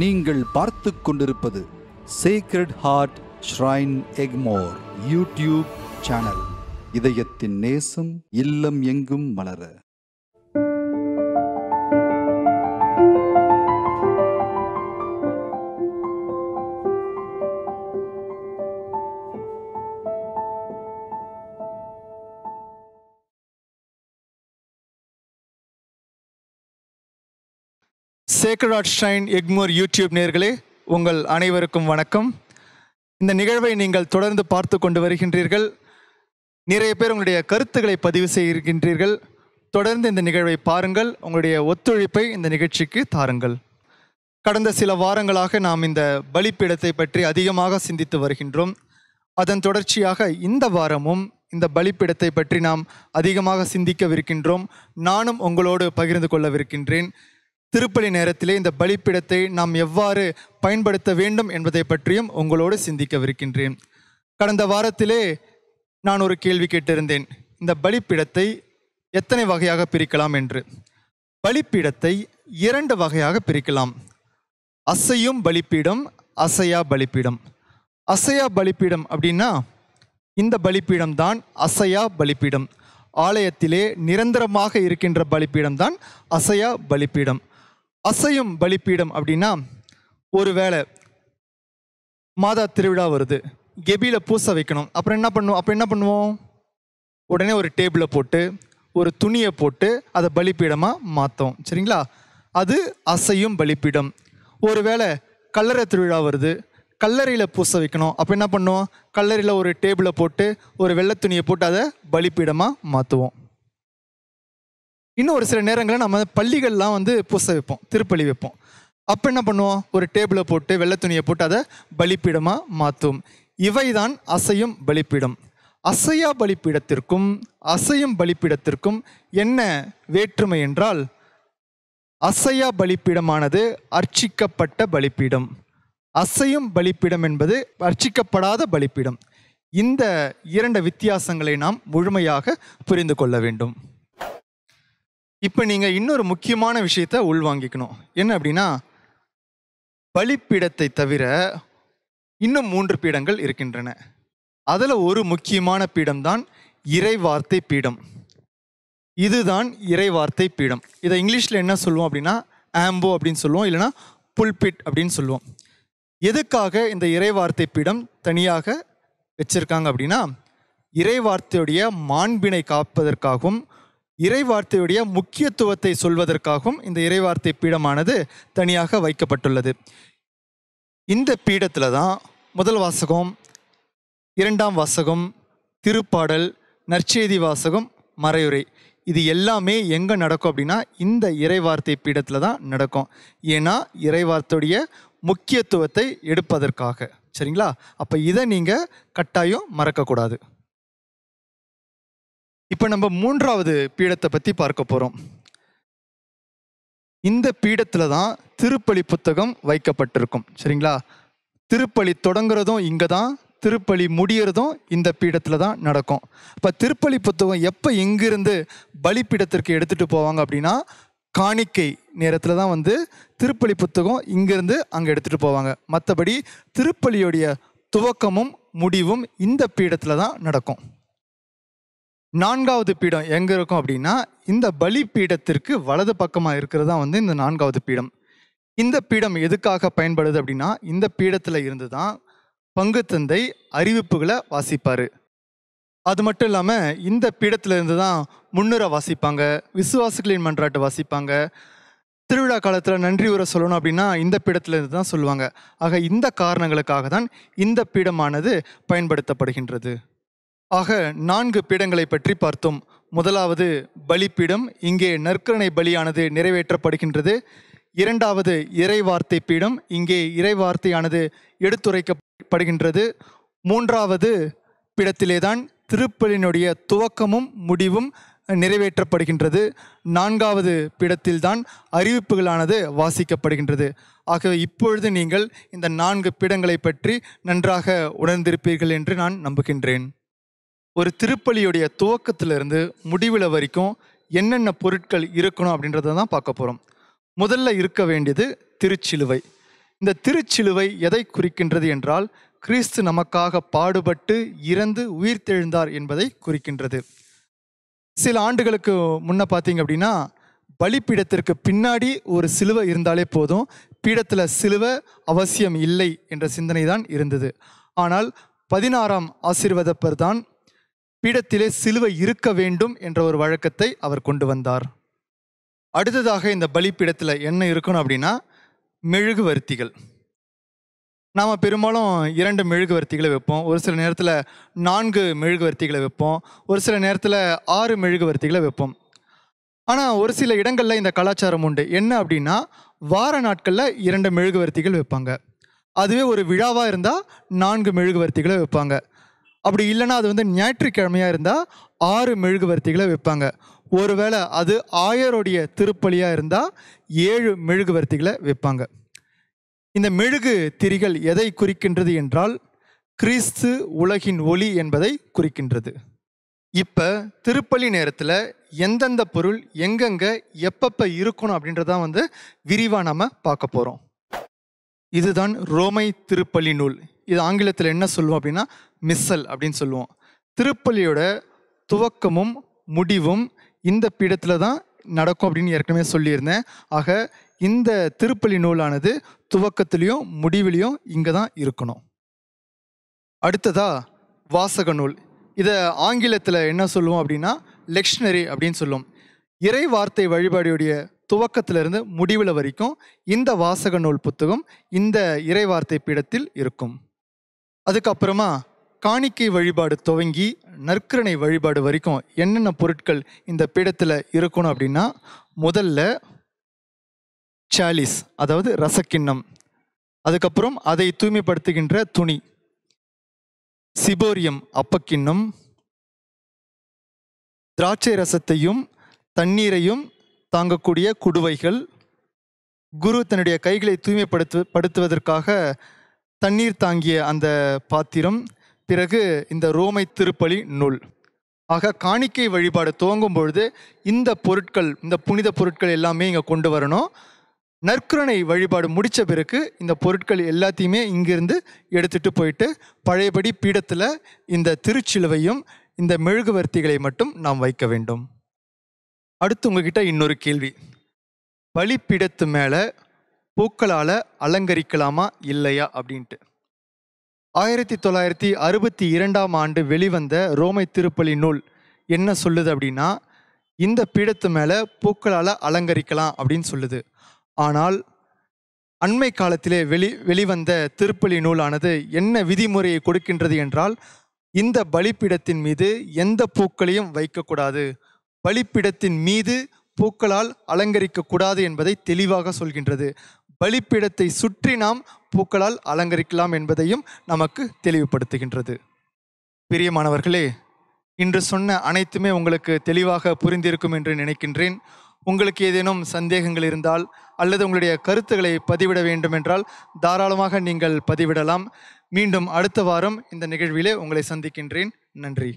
நீங்கள் பார்த்து கொண்டிருப்பது Sacred Heart Shrine Egmore YouTube channel இதயத்தின் நேசம் இல்லம் எங்கும் மலர Sacred Heart Shrine Egmore YouTube நேர்களே உங்கள் அனைவருக்கும் வணக்கம் இந்த நிகழ்வை நீங்கள் தொடர்ந்து பார்த்து கொண்டு வருகின்றீர்கள் நிறைய பேர் உங்களுடைய கருத்துக்களை பதிவு செய்கின்றீர்கள் தொடர்ந்து இந்த நிகழ்வை பாருங்கள் உங்களுடைய ஒத்துழைப்பை இந்த நிகழ்ச்சிக்கு தாருங்கள் கடந்த சில வாரங்களாக நாம் இந்த பலிப்பீடத்தை பற்றி அதிகமாக சிந்தித்து வருகின்றோம் அதன் தொடர்ச்சியாக இந்த வாரமும் இந்த பலிப்பிடத்தை பற்றி நாம் அதிகமாக சிந்திக்கவிருக்கின்றோம் நானும் உங்களோடு பகிர்ந்து கொள்ளவிருக்கின்றேன் திருப்பலி நேரத்திலே இந்த பலிப்பிடத்தை நாம் எவ்வாறு பயன்படுத்த வேண்டும் என்பதை பற்றியும் உங்களோடு சிந்திக்கவிருக்கின்றேன் கடந்த வாரத்திலே நான் ஒரு கேள்வி கேட்டிருந்தேன் இந்த பலிப்பிடத்தை எத்தனை வகையாக பிரிக்கலாம் என்று பலிப்பீடத்தை இரண்டு வகையாக பிரிக்கலாம் அசையும் பலிப்பீடம் அசையா பலிப்பீடம் அசையா பலிப்பீடம் அப்படின்னா இந்த பலிப்பீடம் தான் அசையா பலிப்பீடம் ஆலயத்திலே நிரந்தரமாக இருக்கின்ற பலிப்பீடம் தான் அசையா பலிப்பீடம் அசையும் பலிப்பீடம் அப்படின்னா ஒருவேளை மாதா திருவிழா வருது கெபியில் பூசை வைக்கணும் அப்புறம் என்ன பண்ணுவோம் அப்போ என்ன பண்ணுவோம் உடனே ஒரு டேபிளில் போட்டு ஒரு துணியை போட்டு அதை பலிப்பீடமாக மாற்றோம் சரிங்களா அது அசையும் பலிப்பீடம் ஒருவேளை கல்லறை திருவிழா வருது கல்லறையில் பூச வைக்கணும் அப்போ என்ன பண்ணுவோம் கல்லறையில் ஒரு டேபிளை போட்டு ஒரு வெள்ளை துணியை போட்டு அதை பலிப்பீடமாக மாற்றுவோம் இன்னும் ஒரு சில நேரங்களில் நம்ம பள்ளிகள்லாம் வந்து பூச வைப்போம் திருப்பலி வைப்போம் அப்போ என்ன பண்ணுவோம் ஒரு டேபிளை போட்டு வெள்ளை துணியை போட்டு அதை பலிப்பீடமாக மாற்றும் இவைதான் அசையும் பலிப்பீடம் அசையா பலிப்பீடத்திற்கும் அசையும் பலிப்பீடத்திற்கும் என்ன வேற்றுமை என்றால் அசையா பலிப்பீடமானது அர்ச்சிக்கப்பட்ட பலிப்பீடம் அசையும் பலிப்பீடம் என்பது அர்ச்சிக்கப்படாத பலிப்பீடம் இந்த இரண்டு வித்தியாசங்களை நாம் முழுமையாக புரிந்து கொள்ள வேண்டும் இப்போ நீங்கள் இன்னொரு முக்கியமான விஷயத்த உள்வாங்கிக்கணும் என்ன அப்படின்னா பலிப்பிடத்தை தவிர இன்னும் மூன்று பீடங்கள் இருக்கின்றன அதில் ஒரு முக்கியமான பீடம்தான் இறைவார்த்தை பீடம் இதுதான் இறைவார்த்தை பீடம் இதை இங்கிலீஷில் என்ன சொல்லுவோம் அப்படின்னா ஆம்போ அப்படின்னு சொல்லுவோம் இல்லைனா புல்பிட் அப்படின்னு சொல்லுவோம் எதுக்காக இந்த இறைவார்த்தை பீடம் தனியாக வச்சுருக்காங்க அப்படின்னா இறைவார்த்தையுடைய மாண்பினை காப்பதற்காகவும் இறைவார்த்தையுடைய முக்கியத்துவத்தை சொல்வதற்காகவும் இந்த இறைவார்த்தை பீடமானது தனியாக வைக்கப்பட்டுள்ளது இந்த பீடத்தில் தான் முதல் வாசகம் இரண்டாம் வாசகம் திருப்பாடல் நற்செய்தி வாசகம் மறையுரை இது எல்லாமே எங்கே நடக்கும் அப்படின்னா இந்த இறைவார்த்தை பீடத்தில் தான் நடக்கும் ஏன்னா இறைவார்த்தையுடைய முக்கியத்துவத்தை எடுப்பதற்காக சரிங்களா அப்போ இதை நீங்கள் கட்டாயம் மறக்கக்கூடாது இப்போ நம்ம மூன்றாவது பீடத்தை பற்றி பார்க்க போகிறோம் இந்த பீடத்தில் தான் திருப்பலி புத்தகம் வைக்கப்பட்டிருக்கும் சரிங்களா திருப்பலி தொடங்குறதும் இங்கே தான் திருப்பலி முடிகிறதும் இந்த பீடத்தில் தான் நடக்கும் இப்போ திருப்பலி புத்தகம் எப்போ எங்கிருந்து பலிப்பீடத்திற்கு எடுத்துகிட்டு போவாங்க அப்படின்னா காணிக்கை நேரத்தில் தான் வந்து திருப்பலி புத்தகம் இங்கேருந்து அங்கே எடுத்துகிட்டு போவாங்க மற்றபடி திருப்பலியுடைய துவக்கமும் முடிவும் இந்த பீடத்தில் தான் நடக்கும் நான்காவது பீடம் எங்கே இருக்கும் அப்படின்னா இந்த பலி பீடத்திற்கு வலது பக்கமாக இருக்கிறதா வந்து இந்த நான்காவது பீடம் இந்த பீடம் எதுக்காக பயன்படுது அப்படின்னா இந்த பீடத்தில் இருந்து தான் பங்கு தந்தை அறிவிப்புகளை வாசிப்பார் அது மட்டும் இல்லாமல் இந்த பீடத்தில் இருந்து தான் முன்னுரை வாசிப்பாங்க விசுவாசிகளின் மன்றாட்டு வாசிப்பாங்க திருவிழா காலத்தில் நன்றி உரை சொல்லணும் அப்படின்னா இந்த பீடத்தில் இருந்து தான் சொல்லுவாங்க ஆக இந்த காரணங்களுக்காக தான் இந்த பீடமானது பயன்படுத்தப்படுகின்றது ஆக நான்கு பீடங்களை பற்றி பார்த்தோம் முதலாவது பலிப்பீடம் இங்கே நற்கரணை பலியானது நிறைவேற்றப்படுகின்றது இரண்டாவது இறைவார்த்தை பீடம் இங்கே இறைவார்த்தையானது எடுத்துரைக்கப்படுகின்றது மூன்றாவது பீடத்திலேதான் திருப்பலினுடைய துவக்கமும் முடிவும் நிறைவேற்றப்படுகின்றது நான்காவது பீடத்தில்தான் அறிவிப்புகளானது வாசிக்கப்படுகின்றது ஆகவே இப்பொழுது நீங்கள் இந்த நான்கு பீடங்களை பற்றி நன்றாக உணர்ந்திருப்பீர்கள் என்று நான் நம்புகின்றேன் ஒரு திருப்பலியுடைய துவக்கத்திலிருந்து முடிவில் வரைக்கும் என்னென்ன பொருட்கள் இருக்கணும் அப்படின்றத தான் பார்க்க போகிறோம் முதல்ல இருக்க வேண்டியது திருச்சிலுவை இந்த திருச்சிலுவை எதை குறிக்கின்றது என்றால் கிறிஸ்து நமக்காக பாடுபட்டு இறந்து உயிர்த்தெழுந்தார் என்பதை குறிக்கின்றது சில ஆண்டுகளுக்கு முன்ன பார்த்தீங்க அப்படின்னா பலிப்பீடத்திற்கு பின்னாடி ஒரு சிலுவை இருந்தாலே போதும் பீடத்தில் சிலுவை அவசியம் இல்லை என்ற சிந்தனை தான் இருந்தது ஆனால் பதினாறாம் ஆசீர்வதப்பர் தான் பீடத்திலே சிலுவை இருக்க வேண்டும் என்ற ஒரு வழக்கத்தை அவர் கொண்டு வந்தார் அடுத்ததாக இந்த பலிப்பீடத்தில் என்ன இருக்கணும் அப்படின்னா மெழுகு வருத்திகள் நாம் பெரும்பாலும் இரண்டு மெழுகுவர்த்திகளை வைப்போம் ஒரு சில நேரத்தில் நான்கு மெழுகுவர்த்திகளை வைப்போம் ஒரு சில நேரத்தில் ஆறு மெழுகுவர்த்திகளை வைப்போம் ஆனால் ஒரு சில இடங்களில் இந்த கலாச்சாரம் உண்டு என்ன அப்படின்னா வார நாட்களில் இரண்டு மெழுகுவர்த்திகள் வைப்பாங்க அதுவே ஒரு விழாவாக இருந்தால் நான்கு மெழுகுவர்த்திகளை வைப்பாங்க அப்படி இல்லைன்னா அது வந்து ஞாயிற்றுக்கிழமையாக இருந்தால் ஆறு மெழுகுவர்த்திகளை வைப்பாங்க ஒருவேளை அது ஆயருடைய திருப்பலியாக இருந்தால் ஏழு மெழுகுவர்த்திகளை வைப்பாங்க இந்த மெழுகு திரிகள் எதை குறிக்கின்றது என்றால் கிறிஸ்து உலகின் ஒளி என்பதை குறிக்கின்றது இப்போ திருப்பலி நேரத்தில் எந்தெந்த பொருள் எங்கெங்கே எப்பப்போ இருக்கணும் அப்படின்றதான் வந்து விரிவாக நம்ம பார்க்க போகிறோம் இதுதான் ரோமை திருப்பலி நூல் இது ஆங்கிலத்தில் என்ன சொல்லுவோம் அப்படின்னா மிஸ்ஸல் அப்படின்னு சொல்லுவோம் திருப்பள்ளியோட துவக்கமும் முடிவும் இந்த பீடத்தில் தான் நடக்கும் அப்படின்னு ஏற்கனவே சொல்லியிருந்தேன் ஆக இந்த திருப்பலி நூலானது துவக்கத்திலையும் முடிவிலையும் இங்கே தான் இருக்கணும் அடுத்ததா வாசக நூல் இதை ஆங்கிலத்தில் என்ன சொல்லுவோம் அப்படின்னா லெக்ஷனரி அப்படின்னு சொல்லுவோம் இறை வார்த்தை வழிபாடுடைய துவக்கத்திலிருந்து முடிவில் வரைக்கும் இந்த வாசக நூல் புத்தகம் இந்த இறைவார்த்தை பீடத்தில் இருக்கும் அதுக்கப்புறமா காணிக்கை வழிபாடு துவங்கி நற்கரணை வழிபாடு வரைக்கும் என்னென்ன பொருட்கள் இந்த பீடத்தில் இருக்கணும் அப்படின்னா முதல்ல சாலிஸ் அதாவது ரசக்கிண்ணம் அதுக்கப்புறம் அதை தூய்மைப்படுத்துகின்ற துணி சிபோரியம் அப்பக்கிண்ணம் திராட்சை ரசத்தையும் தண்ணீரையும் தாங்கக்கூடிய குடுவைகள் குரு தன்னுடைய கைகளை தூய்மைப்படுத்து படுத்துவதற்காக தண்ணீர் தாங்கிய அந்த பாத்திரம் பிறகு இந்த ரோமை திருப்பலி நூல் ஆக காணிக்கை வழிபாடு துவங்கும் பொழுது இந்த பொருட்கள் இந்த புனித பொருட்கள் எல்லாமே இங்கே கொண்டு வரணும் நற்குரணை வழிபாடு முடித்த பிறகு இந்த பொருட்கள் எல்லாத்தையுமே இங்கிருந்து எடுத்துகிட்டு போயிட்டு பழையபடி பீடத்தில் இந்த திருச்சிலுவையும் இந்த மெழுகுவர்த்திகளை மட்டும் நாம் வைக்க வேண்டும் அடுத்து உங்ககிட்ட இன்னொரு கேள்வி பலிப்பிடத்து மேலே பூக்களால் அலங்கரிக்கலாமா இல்லையா அப்படின்ட்டு ஆயிரத்தி தொள்ளாயிரத்தி அறுபத்தி இரண்டாம் ஆண்டு வெளிவந்த ரோமை திருப்பலி நூல் என்ன சொல்லுது அப்படின்னா இந்த பீடத்து மேலே பூக்களால் அலங்கரிக்கலாம் அப்படின்னு சொல்லுது ஆனால் அண்மை காலத்திலே வெளி வெளிவந்த திருப்பலி நூலானது என்ன விதிமுறையை கொடுக்கின்றது என்றால் இந்த பலிப்பிடத்தின் மீது எந்த பூக்களையும் வைக்கக்கூடாது பலிப்பிடத்தின் மீது பூக்களால் அலங்கரிக்கக்கூடாது என்பதை தெளிவாக சொல்கின்றது பலிப்பிடத்தை சுற்றி நாம் பூக்களால் அலங்கரிக்கலாம் என்பதையும் நமக்கு தெளிவுபடுத்துகின்றது பிரியமானவர்களே இன்று சொன்ன அனைத்துமே உங்களுக்கு தெளிவாக புரிந்திருக்கும் என்று நினைக்கின்றேன் உங்களுக்கு ஏதேனும் சந்தேகங்கள் இருந்தால் அல்லது உங்களுடைய கருத்துக்களை பதிவிட வேண்டுமென்றால் தாராளமாக நீங்கள் பதிவிடலாம் மீண்டும் அடுத்த வாரம் இந்த நிகழ்விலே உங்களை சந்திக்கின்றேன் நன்றி